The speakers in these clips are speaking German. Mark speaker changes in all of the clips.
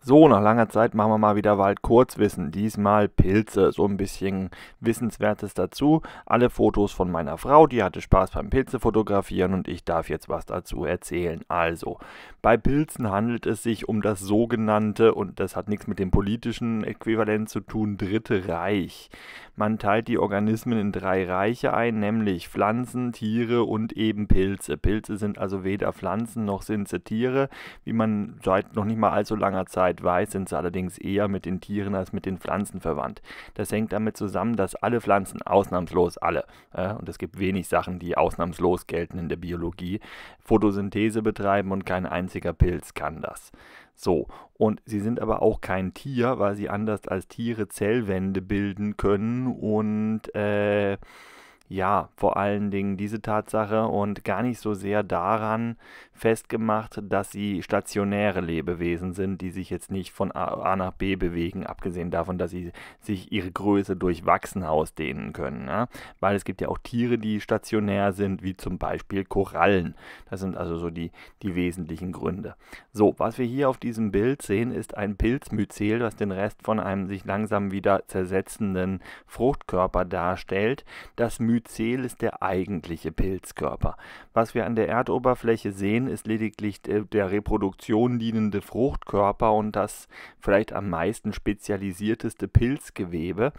Speaker 1: So, nach langer Zeit machen wir mal wieder Waldkurzwissen. Diesmal Pilze, so ein bisschen Wissenswertes dazu. Alle Fotos von meiner Frau, die hatte Spaß beim Pilze fotografieren und ich darf jetzt was dazu erzählen. Also, bei Pilzen handelt es sich um das sogenannte, und das hat nichts mit dem politischen Äquivalent zu tun, Dritte Reich. Man teilt die Organismen in drei Reiche ein, nämlich Pflanzen, Tiere und eben Pilze. Pilze sind also weder Pflanzen noch sind sie Tiere, wie man seit noch nicht mal allzu langer Zeit soweit weiß, sind sie allerdings eher mit den Tieren als mit den Pflanzen verwandt. Das hängt damit zusammen, dass alle Pflanzen, ausnahmslos alle, äh, und es gibt wenig Sachen, die ausnahmslos gelten in der Biologie, Photosynthese betreiben und kein einziger Pilz kann das. So, und sie sind aber auch kein Tier, weil sie anders als Tiere Zellwände bilden können und äh, ja, vor allen Dingen diese Tatsache und gar nicht so sehr daran festgemacht, dass sie stationäre Lebewesen sind, die sich jetzt nicht von A nach B bewegen, abgesehen davon, dass sie sich ihre Größe durch Wachsen ausdehnen können. Ne? Weil es gibt ja auch Tiere, die stationär sind, wie zum Beispiel Korallen. Das sind also so die, die wesentlichen Gründe. So, was wir hier auf diesem Bild sehen, ist ein Pilzmyzel, das den Rest von einem sich langsam wieder zersetzenden Fruchtkörper darstellt. Das Myzel Mycel ist der eigentliche Pilzkörper. Was wir an der Erdoberfläche sehen, ist lediglich der Reproduktion dienende Fruchtkörper und das vielleicht am meisten spezialisierteste Pilzgewebe.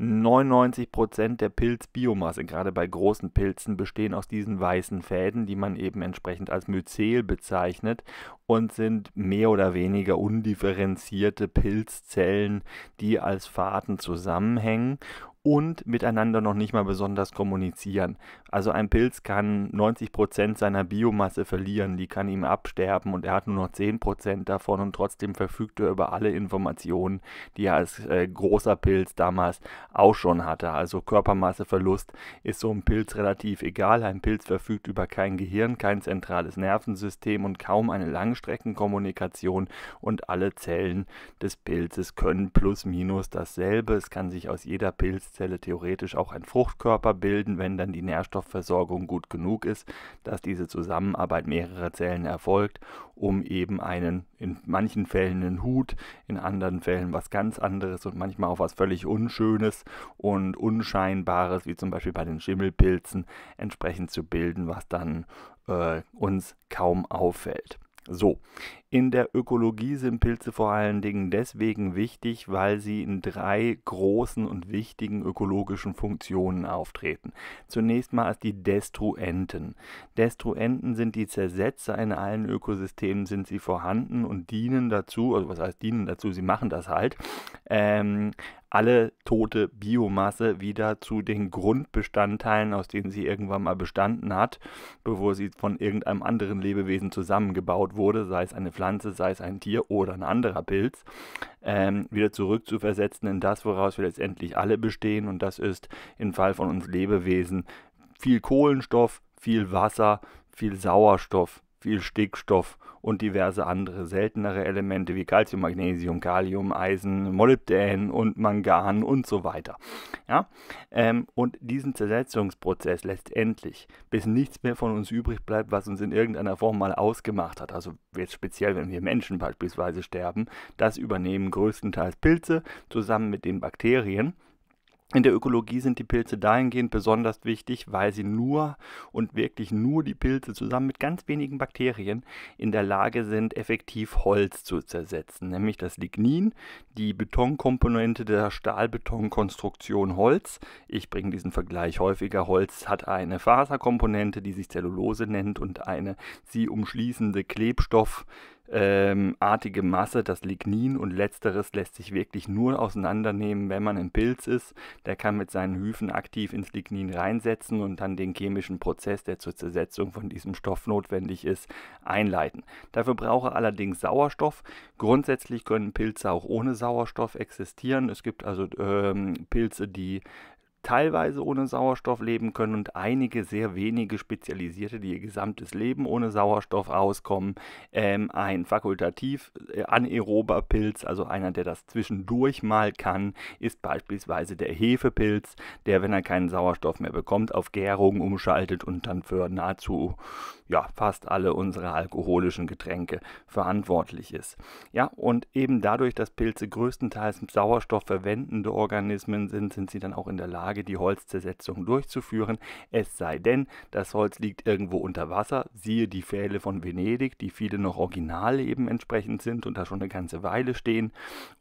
Speaker 1: 99% der Pilzbiomasse, gerade bei großen Pilzen, bestehen aus diesen weißen Fäden, die man eben entsprechend als Mycel bezeichnet und sind mehr oder weniger undifferenzierte Pilzzellen, die als Faden zusammenhängen und miteinander noch nicht mal besonders kommunizieren. Also ein Pilz kann 90% seiner Biomasse verlieren, die kann ihm absterben und er hat nur noch 10% davon und trotzdem verfügt er über alle Informationen, die er als äh, großer Pilz damals auch schon hatte. Also Körpermasseverlust ist so ein Pilz relativ egal. Ein Pilz verfügt über kein Gehirn, kein zentrales Nervensystem und kaum eine Langstreckenkommunikation und alle Zellen des Pilzes können plus minus dasselbe. Es kann sich aus jeder Pilz Zelle theoretisch auch einen Fruchtkörper bilden, wenn dann die Nährstoffversorgung gut genug ist, dass diese Zusammenarbeit mehrerer Zellen erfolgt, um eben einen, in manchen Fällen einen Hut, in anderen Fällen was ganz anderes und manchmal auch was völlig Unschönes und Unscheinbares, wie zum Beispiel bei den Schimmelpilzen, entsprechend zu bilden, was dann äh, uns kaum auffällt. So, in der Ökologie sind Pilze vor allen Dingen deswegen wichtig, weil sie in drei großen und wichtigen ökologischen Funktionen auftreten. Zunächst mal als die Destruenten. Destruenten sind die Zersetzer, in allen Ökosystemen sind sie vorhanden und dienen dazu, also was heißt dienen dazu, sie machen das halt, ähm, alle tote Biomasse wieder zu den Grundbestandteilen, aus denen sie irgendwann mal bestanden hat, bevor sie von irgendeinem anderen Lebewesen zusammengebaut wurde, sei es eine Pflanze, sei es ein Tier oder ein anderer Pilz, ähm, wieder zurückzuversetzen in das, woraus wir letztendlich alle bestehen. Und das ist im Fall von uns Lebewesen viel Kohlenstoff, viel Wasser, viel Sauerstoff viel Stickstoff und diverse andere seltenere Elemente wie Calcium, Magnesium, Kalium, Eisen, Molybdän und Mangan und so weiter. Ja? Ähm, und diesen Zersetzungsprozess letztendlich, bis nichts mehr von uns übrig bleibt, was uns in irgendeiner Form mal ausgemacht hat, also jetzt speziell, wenn wir Menschen beispielsweise sterben, das übernehmen größtenteils Pilze zusammen mit den Bakterien. In der Ökologie sind die Pilze dahingehend besonders wichtig, weil sie nur und wirklich nur die Pilze zusammen mit ganz wenigen Bakterien in der Lage sind, effektiv Holz zu zersetzen, nämlich das Lignin, die Betonkomponente der Stahlbetonkonstruktion Holz. Ich bringe diesen Vergleich häufiger. Holz hat eine Faserkomponente, die sich Zellulose nennt und eine sie umschließende Klebstoff ähm, artige Masse, das Lignin und letzteres lässt sich wirklich nur auseinandernehmen, wenn man ein Pilz ist. Der kann mit seinen Hyphen aktiv ins Lignin reinsetzen und dann den chemischen Prozess, der zur Zersetzung von diesem Stoff notwendig ist, einleiten. Dafür brauche er allerdings Sauerstoff. Grundsätzlich können Pilze auch ohne Sauerstoff existieren. Es gibt also ähm, Pilze, die teilweise ohne Sauerstoff leben können und einige sehr wenige Spezialisierte, die ihr gesamtes Leben ohne Sauerstoff auskommen. Ähm, ein fakultativ äh, anaerober Pilz, also einer, der das zwischendurch mal kann, ist beispielsweise der Hefepilz, der, wenn er keinen Sauerstoff mehr bekommt, auf Gärung umschaltet und dann für nahezu ja, fast alle unsere alkoholischen Getränke verantwortlich ist. Ja, und eben dadurch, dass Pilze größtenteils sauerstoffverwendende Organismen sind, sind sie dann auch in der Lage, die Holzzersetzung durchzuführen. Es sei denn, das Holz liegt irgendwo unter Wasser, siehe die Pfähle von Venedig, die viele noch original eben entsprechend sind und da schon eine ganze Weile stehen.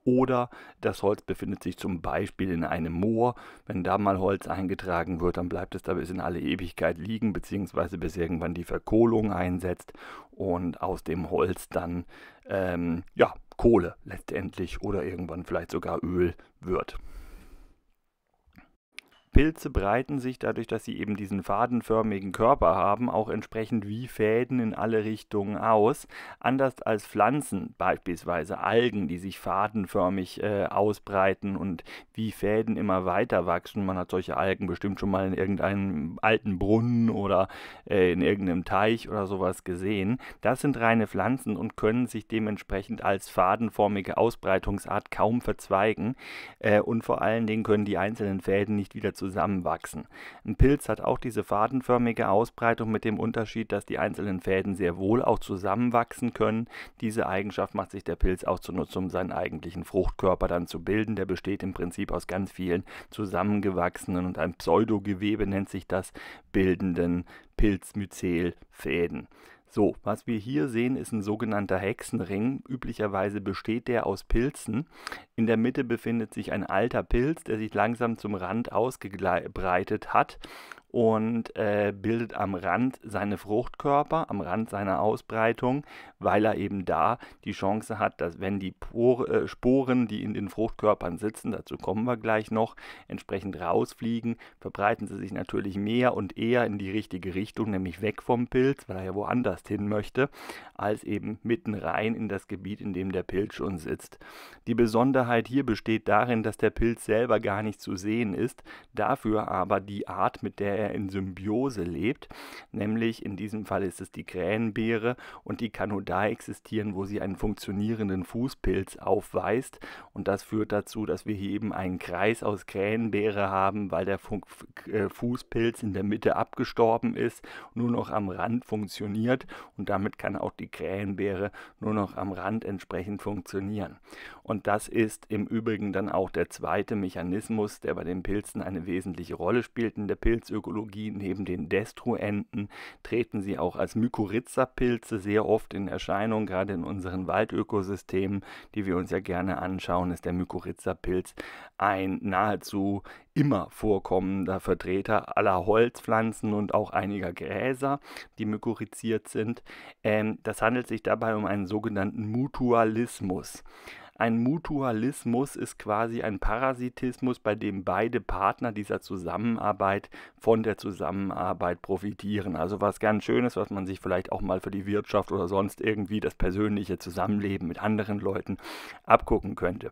Speaker 1: Oder das Holz befindet sich zum Beispiel in einem Moor. Wenn da mal Holz eingetragen wird, dann bleibt es da bis in alle Ewigkeit liegen, beziehungsweise bis irgendwann die Verkohlung Kohlung einsetzt und aus dem Holz dann ähm, ja, Kohle letztendlich oder irgendwann vielleicht sogar Öl wird. Pilze breiten sich dadurch, dass sie eben diesen fadenförmigen Körper haben, auch entsprechend wie Fäden in alle Richtungen aus. Anders als Pflanzen, beispielsweise Algen, die sich fadenförmig äh, ausbreiten und wie Fäden immer weiter wachsen. Man hat solche Algen bestimmt schon mal in irgendeinem alten Brunnen oder äh, in irgendeinem Teich oder sowas gesehen. Das sind reine Pflanzen und können sich dementsprechend als fadenförmige Ausbreitungsart kaum verzweigen. Äh, und vor allen Dingen können die einzelnen Fäden nicht wieder zusammenwachsen. Ein Pilz hat auch diese fadenförmige Ausbreitung mit dem Unterschied, dass die einzelnen Fäden sehr wohl auch zusammenwachsen können. Diese Eigenschaft macht sich der Pilz auch zunutze, um seinen eigentlichen Fruchtkörper dann zu bilden. Der besteht im Prinzip aus ganz vielen zusammengewachsenen und ein Pseudogewebe nennt sich das, bildenden Pilzmyzelfäden. So, was wir hier sehen, ist ein sogenannter Hexenring. Üblicherweise besteht der aus Pilzen. In der Mitte befindet sich ein alter Pilz, der sich langsam zum Rand ausgebreitet hat und äh, bildet am Rand seine Fruchtkörper, am Rand seiner Ausbreitung, weil er eben da die Chance hat, dass wenn die Por äh, Sporen, die in den Fruchtkörpern sitzen, dazu kommen wir gleich noch, entsprechend rausfliegen, verbreiten sie sich natürlich mehr und eher in die richtige Richtung, nämlich weg vom Pilz, weil er ja woanders hin möchte, als eben mitten rein in das Gebiet, in dem der Pilz schon sitzt. Die Besonderheit hier besteht darin, dass der Pilz selber gar nicht zu sehen ist, dafür aber die Art, mit der er in Symbiose lebt. Nämlich in diesem Fall ist es die Krähenbeere und die kann nur da existieren, wo sie einen funktionierenden Fußpilz aufweist. Und das führt dazu, dass wir hier eben einen Kreis aus Krähenbeere haben, weil der Funk äh, Fußpilz in der Mitte abgestorben ist, nur noch am Rand funktioniert und damit kann auch die Krähenbeere nur noch am Rand entsprechend funktionieren. Und das ist im Übrigen dann auch der zweite Mechanismus, der bei den Pilzen eine wesentliche Rolle spielt in der Pilzökonomie Ökologie neben den Destruenten treten sie auch als Mykorrhiza-Pilze sehr oft in Erscheinung. Gerade in unseren Waldökosystemen, die wir uns ja gerne anschauen, ist der Mykorrhiza-Pilz ein nahezu immer vorkommender Vertreter aller Holzpflanzen und auch einiger Gräser, die mykorrhiziert sind. Ähm, das handelt sich dabei um einen sogenannten Mutualismus. Ein Mutualismus ist quasi ein Parasitismus, bei dem beide Partner dieser Zusammenarbeit von der Zusammenarbeit profitieren. Also was ganz Schönes, was man sich vielleicht auch mal für die Wirtschaft oder sonst irgendwie das persönliche Zusammenleben mit anderen Leuten abgucken könnte.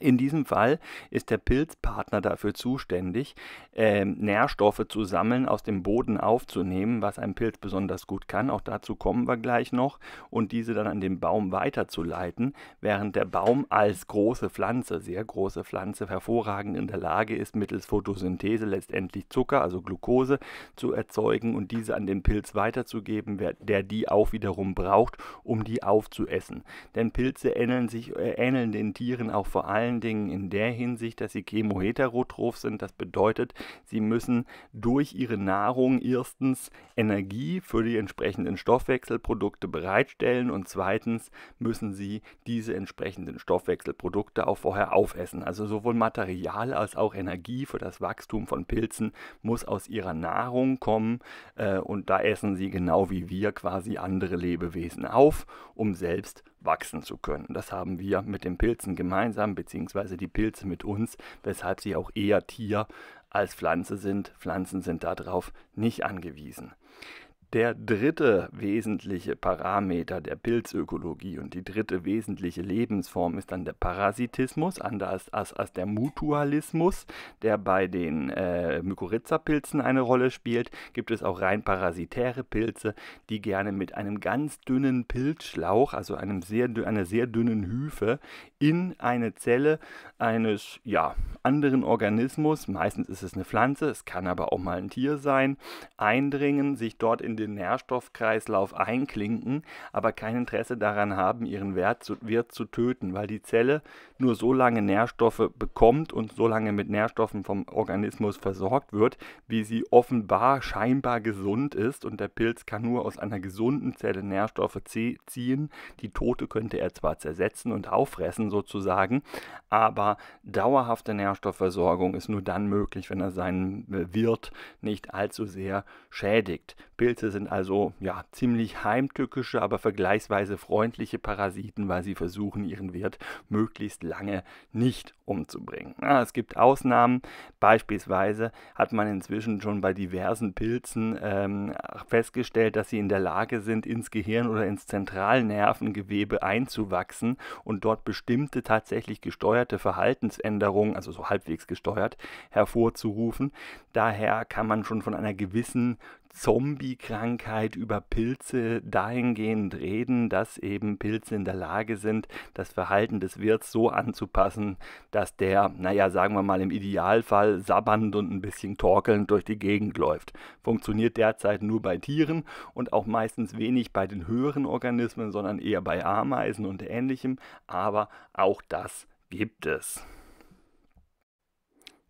Speaker 1: In diesem Fall ist der Pilzpartner dafür zuständig, äh, Nährstoffe zu sammeln, aus dem Boden aufzunehmen, was ein Pilz besonders gut kann. Auch dazu kommen wir gleich noch. Und diese dann an den Baum weiterzuleiten, während der Baum als große Pflanze, sehr große Pflanze, hervorragend in der Lage ist, mittels Photosynthese letztendlich Zucker, also Glucose, zu erzeugen und diese an den Pilz weiterzugeben, der die auch wiederum braucht, um die aufzuessen. Denn Pilze ähneln, sich, äh, ähneln den Tieren auch vor allem allen Dingen in der Hinsicht, dass sie chemoheterotroph sind. Das bedeutet, sie müssen durch ihre Nahrung erstens Energie für die entsprechenden Stoffwechselprodukte bereitstellen und zweitens müssen sie diese entsprechenden Stoffwechselprodukte auch vorher aufessen. Also sowohl Material als auch Energie für das Wachstum von Pilzen muss aus ihrer Nahrung kommen äh, und da essen sie genau wie wir quasi andere Lebewesen auf, um selbst wachsen zu können. Das haben wir mit den Pilzen gemeinsam, beziehungsweise die Pilze mit uns, weshalb sie auch eher Tier als Pflanze sind. Pflanzen sind darauf nicht angewiesen der dritte wesentliche Parameter der Pilzökologie und die dritte wesentliche Lebensform ist dann der Parasitismus, anders als, als der Mutualismus, der bei den äh, Mykorrhiza-Pilzen eine Rolle spielt. Gibt es auch rein parasitäre Pilze, die gerne mit einem ganz dünnen Pilzschlauch, also einem sehr, einer sehr dünnen Hyphe, in eine Zelle eines ja, anderen Organismus, meistens ist es eine Pflanze, es kann aber auch mal ein Tier sein, eindringen, sich dort in den den Nährstoffkreislauf einklinken, aber kein Interesse daran haben, ihren Wert zu, Wirt zu töten, weil die Zelle nur so lange Nährstoffe bekommt und so lange mit Nährstoffen vom Organismus versorgt wird, wie sie offenbar scheinbar gesund ist und der Pilz kann nur aus einer gesunden Zelle Nährstoffe ziehen. Die tote könnte er zwar zersetzen und auffressen sozusagen, aber dauerhafte Nährstoffversorgung ist nur dann möglich, wenn er seinen äh, Wirt nicht allzu sehr schädigt. Pilze Pilze sind also ja ziemlich heimtückische, aber vergleichsweise freundliche Parasiten, weil sie versuchen, ihren Wirt möglichst lange nicht umzubringen. Ja, ah, es gibt Ausnahmen. Beispielsweise hat man inzwischen schon bei diversen Pilzen ähm, festgestellt, dass sie in der Lage sind, ins Gehirn oder ins Zentralnervengewebe einzuwachsen und dort bestimmte tatsächlich gesteuerte Verhaltensänderungen, also so halbwegs gesteuert, hervorzurufen. Daher kann man schon von einer gewissen Zombie-Krankheit über Pilze dahingehend reden, dass eben Pilze in der Lage sind, das Verhalten des Wirts so anzupassen, dass der, naja, sagen wir mal im Idealfall sabbernd und ein bisschen torkelnd durch die Gegend läuft. Funktioniert derzeit nur bei Tieren und auch meistens wenig bei den höheren Organismen, sondern eher bei Ameisen und ähnlichem, aber auch das gibt es.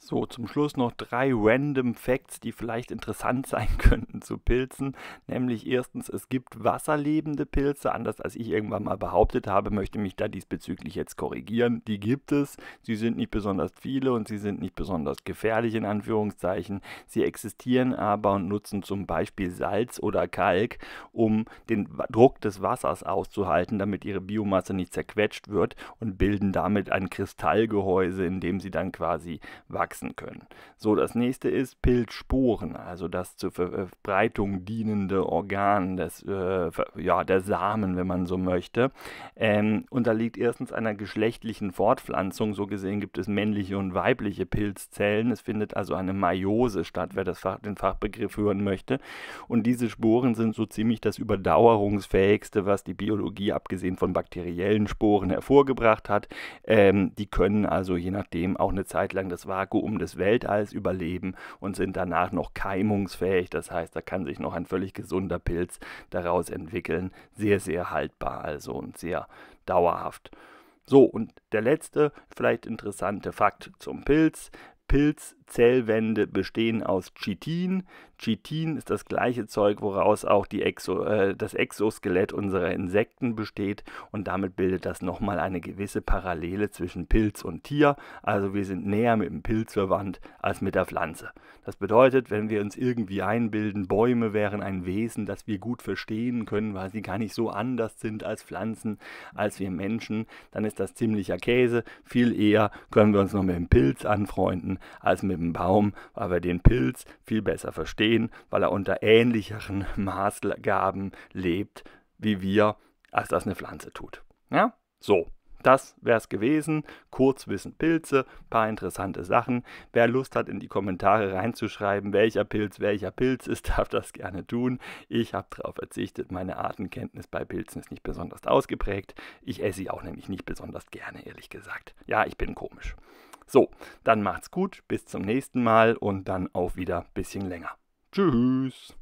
Speaker 1: So, zum Schluss noch drei random Facts, die vielleicht interessant sein könnten zu Pilzen. Nämlich erstens, es gibt wasserlebende Pilze. Anders als ich irgendwann mal behauptet habe, möchte mich da diesbezüglich jetzt korrigieren. Die gibt es. Sie sind nicht besonders viele und sie sind nicht besonders gefährlich in Anführungszeichen. Sie existieren aber und nutzen zum Beispiel Salz oder Kalk, um den Druck des Wassers auszuhalten, damit ihre Biomasse nicht zerquetscht wird und bilden damit ein Kristallgehäuse, in dem sie dann quasi wachsen wachsen können. So, das nächste ist Pilzsporen, also das zur äh, Verbreitung dienende Organ des, äh, ja, der Samen, wenn man so möchte, ähm, unterliegt erstens einer geschlechtlichen Fortpflanzung. So gesehen gibt es männliche und weibliche Pilzzellen. Es findet also eine Meiose statt, wer das Fach, den Fachbegriff hören möchte. Und diese Sporen sind so ziemlich das überdauerungsfähigste, was die Biologie abgesehen von bakteriellen Sporen hervorgebracht hat. Ähm, die können also je nachdem auch eine Zeit lang das Vakuum um des Weltalls überleben und sind danach noch keimungsfähig. Das heißt, da kann sich noch ein völlig gesunder Pilz daraus entwickeln. Sehr, sehr haltbar also und sehr dauerhaft. So, und der letzte, vielleicht interessante Fakt zum Pilz. Pilz Zellwände bestehen aus Chitin. Chitin ist das gleiche Zeug, woraus auch Exo, äh, das Exoskelett unserer Insekten besteht und damit bildet das nochmal eine gewisse Parallele zwischen Pilz und Tier. Also wir sind näher mit dem Pilz verwandt als mit der Pflanze. Das bedeutet, wenn wir uns irgendwie einbilden, Bäume wären ein Wesen, das wir gut verstehen können, weil sie gar nicht so anders sind als Pflanzen, als wir Menschen, dann ist das ziemlicher Käse. Viel eher können wir uns noch mit dem Pilz anfreunden als mit mit dem Baum, weil wir den Pilz viel besser verstehen, weil er unter ähnlicheren Maßgaben lebt wie wir, als das eine Pflanze tut. Ja, so. Das wäre es gewesen. Kurzwissen Pilze, paar interessante Sachen. Wer Lust hat, in die Kommentare reinzuschreiben, welcher Pilz welcher Pilz ist, darf das gerne tun. Ich habe darauf verzichtet. Meine Artenkenntnis bei Pilzen ist nicht besonders ausgeprägt. Ich esse sie auch nämlich nicht besonders gerne, ehrlich gesagt. Ja, ich bin komisch. So, dann macht's gut, bis zum nächsten Mal und dann auch wieder ein bisschen länger. Tschüss.